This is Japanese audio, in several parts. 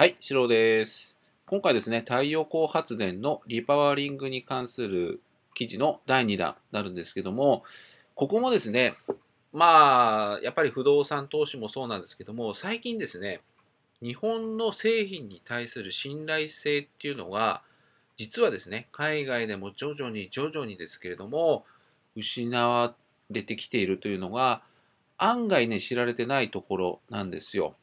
はい、シロです。今回ですね、太陽光発電のリパワーリングに関する記事の第2弾になるんですけども、ここもですね、まあ、やっぱり不動産投資もそうなんですけども、最近ですね、日本の製品に対する信頼性っていうのが、実はですね、海外でも徐々に徐々にですけれども、失われてきているというのが、案外ね、知られてないところなんですよ。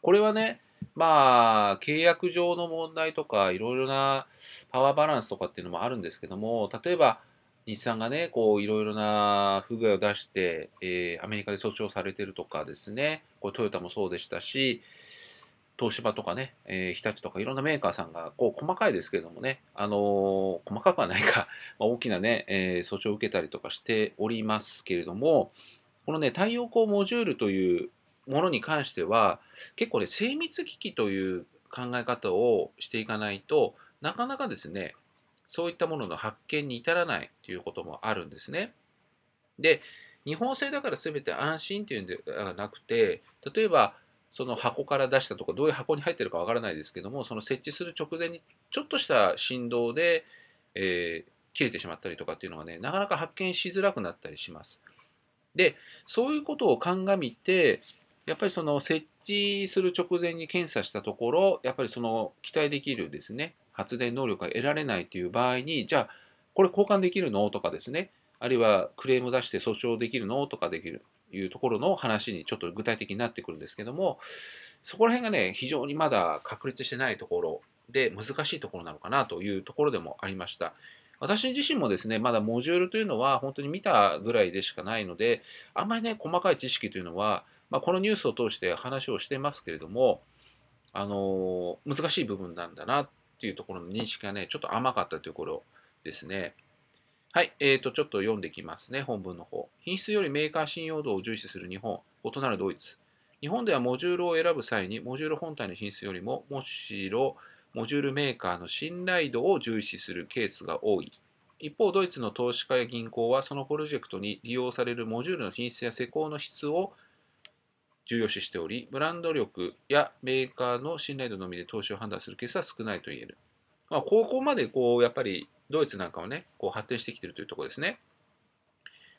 これはね、まあ、契約上の問題とか、いろいろなパワーバランスとかっていうのもあるんですけども、例えば、日産がね、こう、いろいろな不具合を出して、えー、アメリカで訴訟されてるとかですね、これトヨタもそうでしたし、東芝とかね、えー、日立とかいろんなメーカーさんが、こう、細かいですけれどもね、あのー、細かくはないか、まあ、大きなね、えー、訴訟を受けたりとかしておりますけれども、このね、太陽光モジュールという、ものに関しては結構ね精密機器という考え方をしていかないとなかなかですねそういったものの発見に至らないということもあるんですね。で日本製だから全て安心というんではなくて例えばその箱から出したとかどういう箱に入ってるかわからないですけどもその設置する直前にちょっとした振動で、えー、切れてしまったりとかっていうのがねなかなか発見しづらくなったりします。でそういうことを鑑みてやっぱりその設置する直前に検査したところ、やっぱりその期待できるですね、発電能力が得られないという場合に、じゃあ、これ交換できるのとかですね、あるいはクレーム出して訴訟できるのとかできるいうところの話にちょっと具体的になってくるんですけども、そこら辺がね、非常にまだ確立してないところで難しいところなのかなというところでもありました。私自身もですね、まだモジュールというのは本当に見たぐらいでしかないので、あんまりね、細かい知識というのはまあ、このニュースを通して話をしてますけれども、あのー、難しい部分なんだなっていうところの認識がね、ちょっと甘かったところですね。はい、えー、と、ちょっと読んできますね、本文の方。品質よりメーカー信用度を重視する日本、異なるドイツ。日本ではモジュールを選ぶ際に、モジュール本体の品質よりも、むしろモジュールメーカーの信頼度を重視するケースが多い。一方、ドイツの投資家や銀行は、そのプロジェクトに利用されるモジュールの品質や施工の質を重要視しており、ブランド力やメーカーの信頼度のみで投資を判断するケースは少ないと言える。まあ、高校までこうやっぱりドイツなんかはね、こう発展してきているというところですね。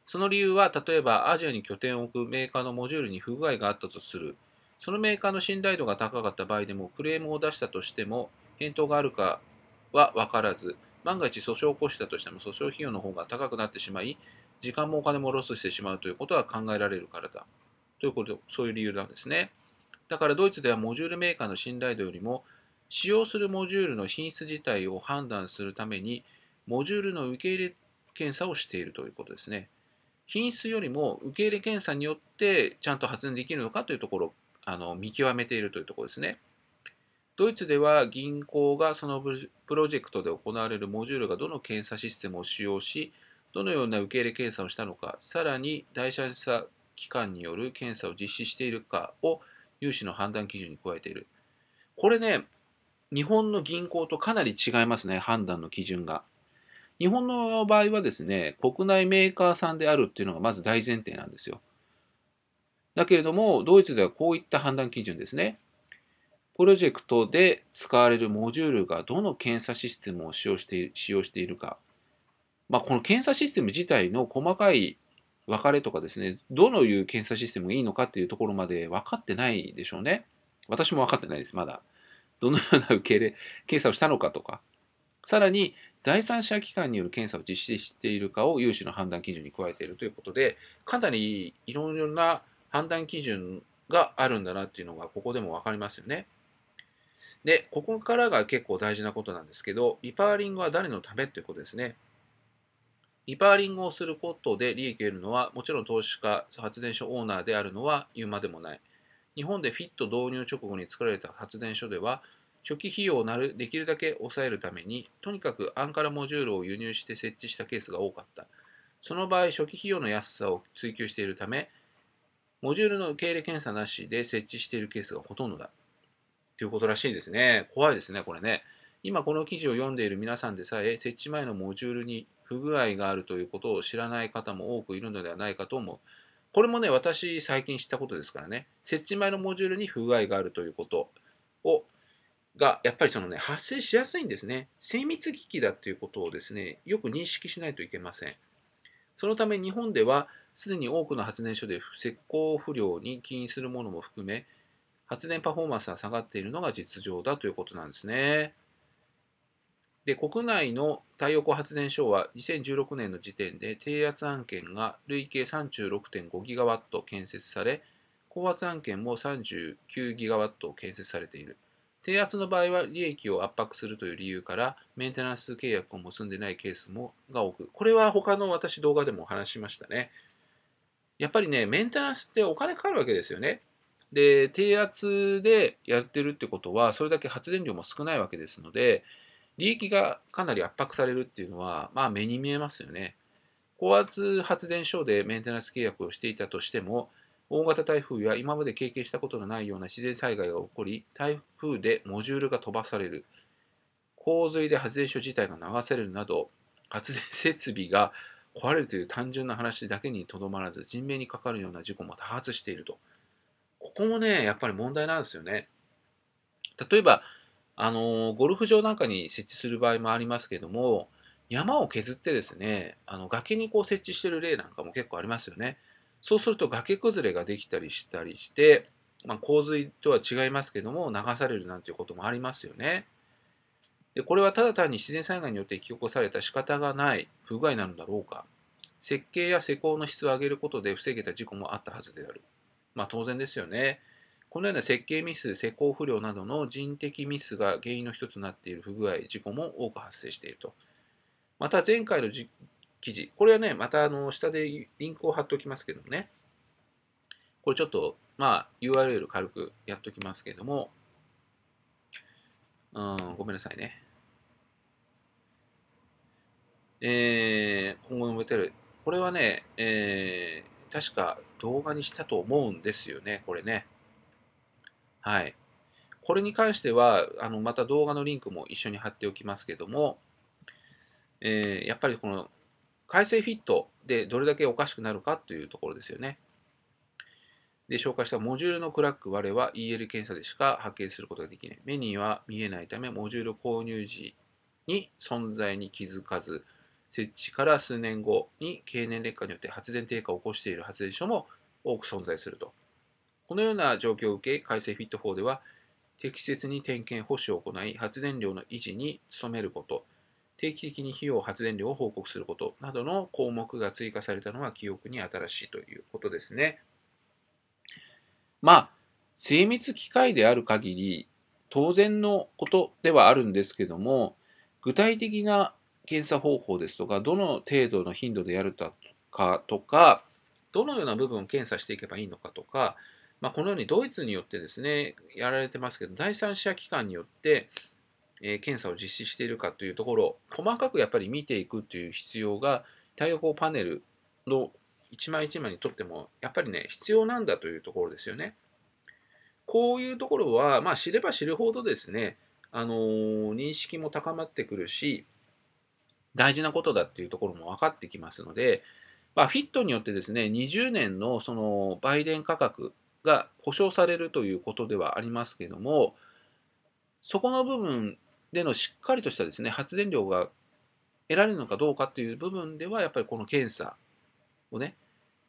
その理由は、例えばアジアに拠点を置くメーカーのモジュールに不具合があったとする、そのメーカーの信頼度が高かった場合でも、クレームを出したとしても、返答があるかは分からず、万が一訴訟を起こしたとしても訴訟費用の方が高くなってしまい、時間もお金もロスしてしまうということは考えられるからだ。ということそういう理由なんですね。だからドイツではモジュールメーカーの信頼度よりも使用するモジュールの品質自体を判断するためにモジュールの受け入れ検査をしているということですね。品質よりも受け入れ検査によってちゃんと発電できるのかというところあの見極めているというところですね。ドイツでは銀行がそのプロジェクトで行われるモジュールがどの検査システムを使用し、どのような受け入れ検査をしたのか、さらに台車機関による検査を実施しているかを融資の判断基準に加えている。これね、日本の銀行とかなり違いますね、判断の基準が。日本の場合はですね、国内メーカーさんであるっていうのがまず大前提なんですよ。だけれども、ドイツではこういった判断基準ですね。プロジェクトで使われるモジュールがどの検査システムを使用して使用しているか。まあ、この検査システム自体の細かい別れとかですね、どのいう検査システムがいいのかっていうところまで分かってないでしょうね。私も分かってないです、まだ。どのような受け入れ、検査をしたのかとか。さらに、第三者機関による検査を実施しているかを有志の判断基準に加えているということで、かなりいろいろな判断基準があるんだなっていうのが、ここでも分かりますよね。で、ここからが結構大事なことなんですけど、リパーリングは誰のためということですね。リパーリングをすることで利益を得るのは、もちろん投資家、発電所オーナーであるのは言うまでもない。日本でフィット導入直後に作られた発電所では、初期費用をなるできるだけ抑えるために、とにかくアンカラモジュールを輸入して設置したケースが多かった。その場合、初期費用の安さを追求しているため、モジュールの受け入れ検査なしで設置しているケースがほとんどだ。ということらしいですね。怖いですね、これね。今この記事を読んでいる皆さんでさえ、設置前のモジュールに不具合があるということを知らない方も多くいるのではないかと思う。これもね、私最近知ったことですからね、設置前のモジュールに不具合があるということを、が、やっぱりそのね、発生しやすいんですね。精密機器だということをですね、よく認識しないといけません。そのため日本では、すでに多くの発電所で石膏不良に起因するものも含め、発電パフォーマンスが下がっているのが実情だということなんですね。で国内の太陽光発電所は2016年の時点で低圧案件が累計36.5ギガワット建設され高圧案件も39ギガワット建設されている低圧の場合は利益を圧迫するという理由からメンテナンス契約を結んでないケースもが多くこれは他の私動画でも話しましたねやっぱりねメンテナンスってお金かかるわけですよねで低圧でやってるってことはそれだけ発電量も少ないわけですので利益がかなり圧迫されるっていうのは、まあ目に見えますよね。高圧発電所でメンテナンス契約をしていたとしても、大型台風や今まで経験したことのないような自然災害が起こり、台風でモジュールが飛ばされる、洪水で発電所自体が流されるなど、発電設備が壊れるという単純な話だけにとどまらず、人命にかかるような事故も多発していると。ここもね、やっぱり問題なんですよね。例えば、あのゴルフ場なんかに設置する場合もありますけども、山を削ってですね、あの崖にこう設置してる例なんかも結構ありますよね。そうすると崖崩れができたりしたりして、まあ、洪水とは違いますけども、流されるなんていうこともありますよね。でこれはただ単に自然災害によって引き起こされた仕方がない不具合なのだろうか。設計や施工の質を上げることで防げた事故もあったはずである。まあ当然ですよね。このような設計ミス、施工不良などの人的ミスが原因の一つになっている不具合、事故も多く発生していると。また前回の記事、これはね、またあの下でリンクを貼っておきますけどもね、これちょっと、まあ、URL 軽くやっときますけども、うん、ごめんなさいね。えー、今後のモデル、これはね、えー、確か動画にしたと思うんですよね、これね。はい。これに関しては、あのまた動画のリンクも一緒に貼っておきますけども、えー、やっぱりこの改正フィットでどれだけおかしくなるかというところですよね。で、紹介したモジュールのクラック我は EL 検査でしか発見することができない。目には見えないため、モジュール購入時に存在に気づかず、設置から数年後に経年劣化によって発電低下を起こしている発電所も多く存在すると。このような状況を受け、改正フィットでは、適切に点検保守を行い、発電量の維持に努めること、定期的に費用、発電量を報告することなどの項目が追加されたのは記憶に新しいということですね。まあ、精密機械である限り、当然のことではあるんですけども、具体的な検査方法ですとか、どの程度の頻度でやるかとか、どのような部分を検査していけばいいのかとか、まあ、このようにドイツによってですね、やられてますけど、第三者機関によって、え検査を実施しているかというところ、細かくやっぱり見ていくという必要が、太陽光パネルの一枚一枚にとっても、やっぱりね、必要なんだというところですよね。こういうところは、まあ、知れば知るほどですね、あのー、認識も高まってくるし、大事なことだっていうところも分かってきますので、まあ、フィットによってですね、20年のその売電価格が保証されるということではありますけどもそこの部分でのしっかりとしたですね発電量が得られるのかどうかっていう部分ではやっぱりこの検査をね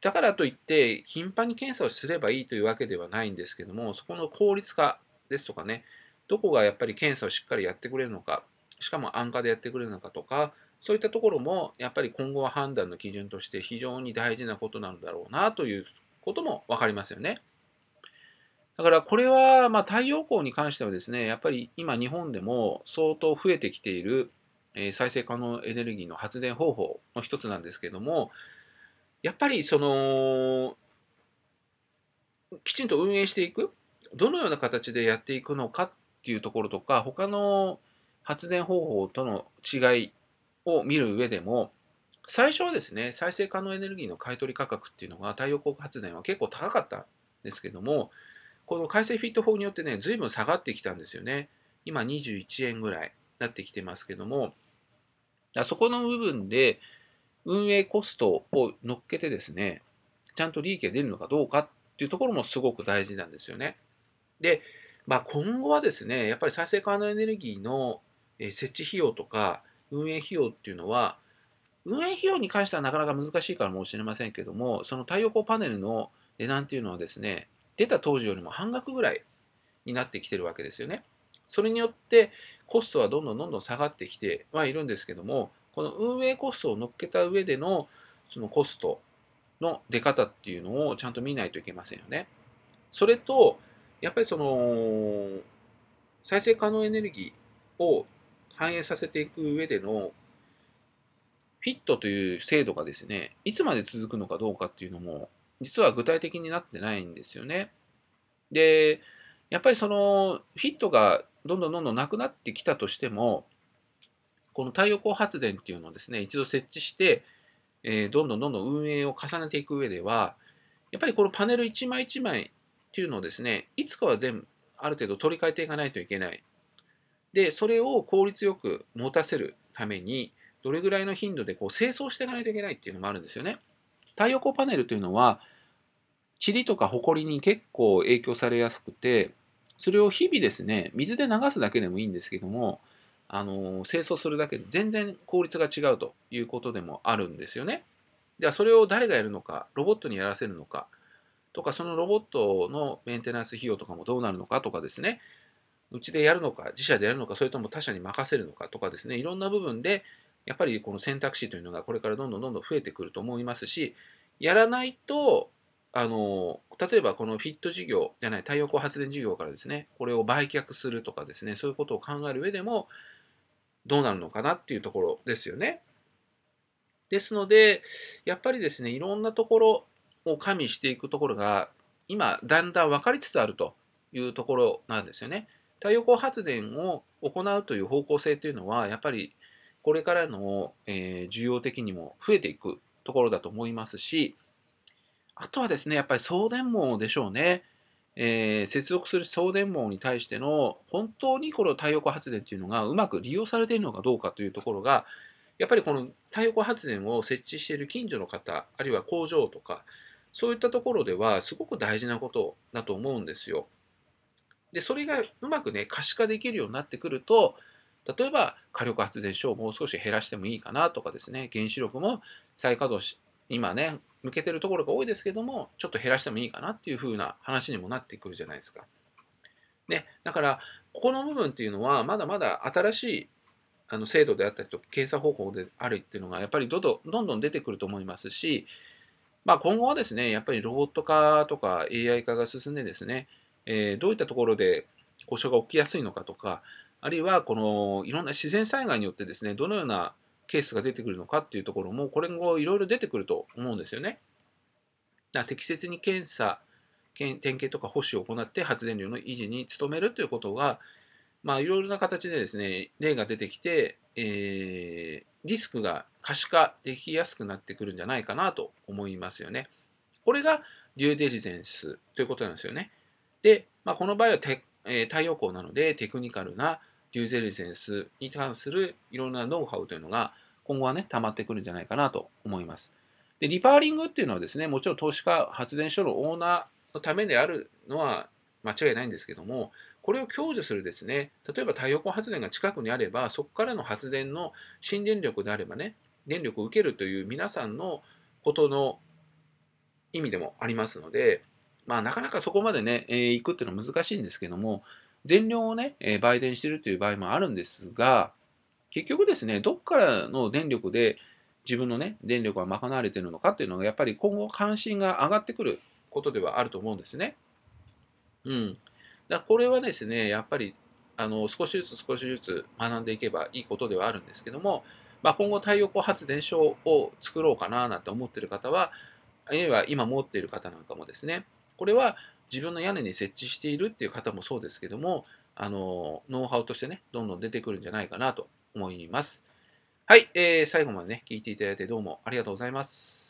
だからといって頻繁に検査をすればいいというわけではないんですけどもそこの効率化ですとかねどこがやっぱり検査をしっかりやってくれるのかしかも安価でやってくれるのかとかそういったところもやっぱり今後は判断の基準として非常に大事なことなんだろうなということも分かりますよね。だからこれは、ま太陽光に関してはですね、やっぱり今日本でも相当増えてきている、え再生可能エネルギーの発電方法の一つなんですけども、やっぱりその、きちんと運営していく、どのような形でやっていくのかっていうところとか、他の発電方法との違いを見る上でも、最初はですね、再生可能エネルギーの買取価格っていうのが太陽光発電は結構高かったんですけども、この改正フィット法によってね、随分下がってきたんですよね。今21円ぐらいなってきてますけども、そこの部分で運営コストを乗っけてですね、ちゃんと利益が出るのかどうかっていうところもすごく大事なんですよね。で、まあ、今後はですね、やっぱり再生可能エネルギーの設置費用とか運営費用っていうのは、運営費用に関してはなかなか難しいからもしれませんけども、その太陽光パネルの値段っていうのはですね、出た当時よりも半額ぐらいになってきてるわけですよね。それによってコストはどんどんどんどん下がってきてはいるんですけども、この運営コストを乗っけた上でのそのコストの出方っていうのをちゃんと見ないといけませんよね。それと、やっぱりその再生可能エネルギーを反映させていく上でのフィットという制度がですね、いつまで続くのかどうかっていうのも実は具体的になってないんですよね。で、やっぱりそのフィットがどんどんどんどんなくなってきたとしても、この太陽光発電っていうのをですね、一度設置して、えー、どんどんどんどん運営を重ねていく上では、やっぱりこのパネル一枚一枚っていうのをですね、いつかは全部、ある程度取り替えていかないといけない。で、それを効率よく持たせるために、どれぐらいの頻度でこう清掃していかないといけないっていうのもあるんですよね。太陽光パネルというのは、塵とか埃に結構影響されやすくて、それを日々ですね、水で流すだけでもいいんですけども、あの清掃するだけで全然効率が違うということでもあるんですよね。じゃあそれを誰がやるのか、ロボットにやらせるのか、とかそのロボットのメンテナンス費用とかもどうなるのかとかですね、うちでやるのか、自社でやるのか、それとも他社に任せるのかとかですね、いろんな部分で、やっぱりこの選択肢というのがこれからどんどんどんどん増えてくると思いますし、やらないとあの例えばこのフィット事業じゃない太陽光発電事業からですねこれを売却するとかですねそういうことを考える上でもどうなるのかなっていうところですよね。ですのでやっぱりですねいろんなところを加味していくところが今だんだん分かりつつあるというところなんですよね。太陽光発電を行うという方向性というのはやっぱりこれからの、え需要的にも増えていくところだと思いますしあとはですね、やっぱり送電網でしょうね。えー、接続する送電網に対しての本当にこの太陽光発電というのがうまく利用されているのかどうかというところがやっぱりこの太陽光発電を設置している近所の方あるいは工場とかそういったところではすごく大事なことだと思うんですよ。でそれがうまくね可視化できるようになってくると例えば火力発電所をもう少し減らしてもいいかなとかですね原子力も再稼働し今ね向けてるところが多いですけども、ちょっと減らしてもいいかなっていう風な話にもなってくるじゃないですか。ね、だから、ここの部分っていうのは、まだまだ新しいあの制度であったりとか、検査方法であるっていうのが、やっぱりどどどんどん出てくると思いますし、まあ、今後はですね、やっぱりロボット化とか AI 化が進んでですね、えー、どういったところで故障が起きやすいのかとか、あるいはこのいろんな自然災害によってですね、どのようなケースが出てくるのかっていうところも、これもいろいろ出てくると思うんですよね。だから適切に検査、点検とか保守を行って発電量の維持に努めるということが、まあ、いろいろな形でですね、例が出てきて、えー、リスクが可視化できやすくなってくるんじゃないかなと思いますよね。これがデューデリゼンスということなんですよね。で、まあ、この場合は、えー、太陽光なのでテクニカルなデューゼリセンスに関するいろんなノウハウというのが今後はね、溜まってくるんじゃないかなと思います。で、リパーリングっていうのはですね、もちろん投資家、発電所のオーナーのためであるのは間違いないんですけども、これを享受するですね、例えば太陽光発電が近くにあれば、そこからの発電の新電力であればね、電力を受けるという皆さんのことの意味でもありますので、まあ、なかなかそこまでね、えー、行くっていうのは難しいんですけども、善良をね、え売電してるという場合もあるんですが、結局ですね、どっからの電力で自分のね、電力が賄われてるのかっていうのが、やっぱり今後関心が上がってくることではあると思うんですね。うん。だこれはですね、やっぱりあの少しずつ少しずつ学んでいけばいいことではあるんですけども、まあ、今後太陽光発電所を作ろうかななんて思ってる方は、あるいは今持っている方なんかもですね、これは自分の屋根に設置しているっていう方もそうですけども、あの、ノウハウとしてね、どんどん出てくるんじゃないかなと思います。はい、えー、最後までね、聞いていただいてどうもありがとうございます。